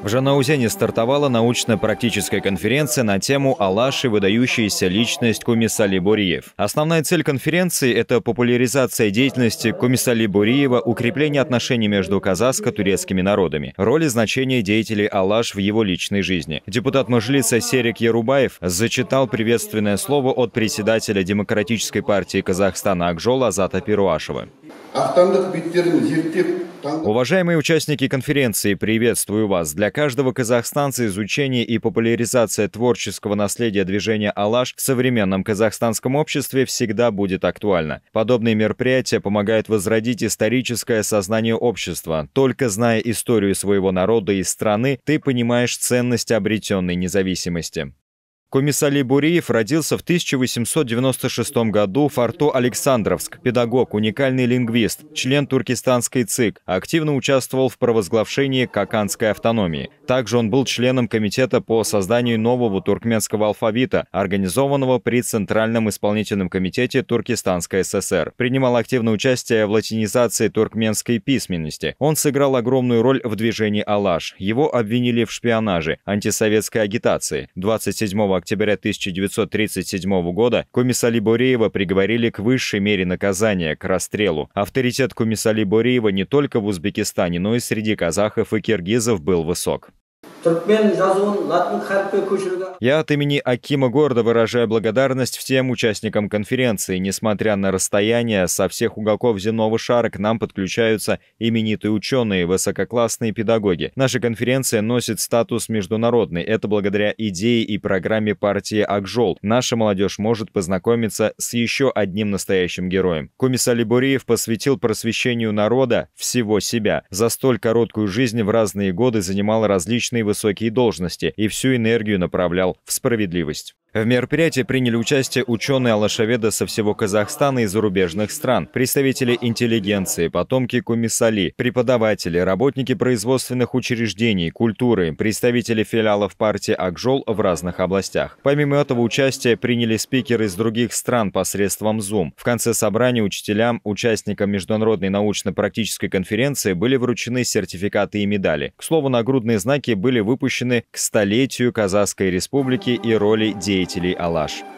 В Жанаузене стартовала научно-практическая конференция на тему Алаш и Выдающаяся личность Кумисали Буриев». Основная цель конференции – это популяризация деятельности Кумисали Буриева, укрепление отношений между казахско-турецкими народами, роль и значение деятелей Алаш в его личной жизни. Депутат Мажилиса Серик Ярубаев зачитал приветственное слово от председателя Демократической партии Казахстана Акжола Азата Перуашева. Ахтандық Уважаемые участники конференции, приветствую вас. Для каждого казахстанца изучение и популяризация творческого наследия движения «Алаш» в современном казахстанском обществе всегда будет актуально. Подобные мероприятия помогают возродить историческое сознание общества. Только зная историю своего народа и страны, ты понимаешь ценность обретенной независимости. Комиссали Буриев родился в 1896 году в форту Александровск, педагог, уникальный лингвист, член туркестанской ЦИК, активно участвовал в провозглашении Каканской автономии. Также он был членом комитета по созданию нового туркменского алфавита, организованного при Центральном исполнительном комитете Туркестанской ССР. Принимал активное участие в латинизации туркменской письменности. Он сыграл огромную роль в движении «Алаш». Его обвинили в шпионаже, антисоветской агитации. 27 октября октября 1937 года Кумисали Буреева приговорили к высшей мере наказания, к расстрелу. Авторитет Кумисали Буреева не только в Узбекистане, но и среди казахов и киргизов был высок. Я от имени Акима города выражаю благодарность всем участникам конференции. Несмотря на расстояние, со всех уголков земного шара к нам подключаются именитые ученые, высококлассные педагоги. Наша конференция носит статус международный. Это благодаря идее и программе партии Акжол. Наша молодежь может познакомиться с еще одним настоящим героем. Комиссали Буриев посвятил просвещению народа всего себя. За столь короткую жизнь в разные годы занимал различные высокие должности и всю энергию направлял в справедливость. В мероприятии приняли участие ученые-алашаведы со всего Казахстана и зарубежных стран, представители интеллигенции, потомки Кумисали, преподаватели, работники производственных учреждений, культуры, представители филиалов партии Акжол в разных областях. Помимо этого участие приняли спикеры из других стран посредством Zoom. В конце собрания учителям, участникам международной научно-практической конференции были вручены сертификаты и медали. К слову, нагрудные знаки были выпущены к столетию Казахской республики и роли деятелей деятелей Алаш –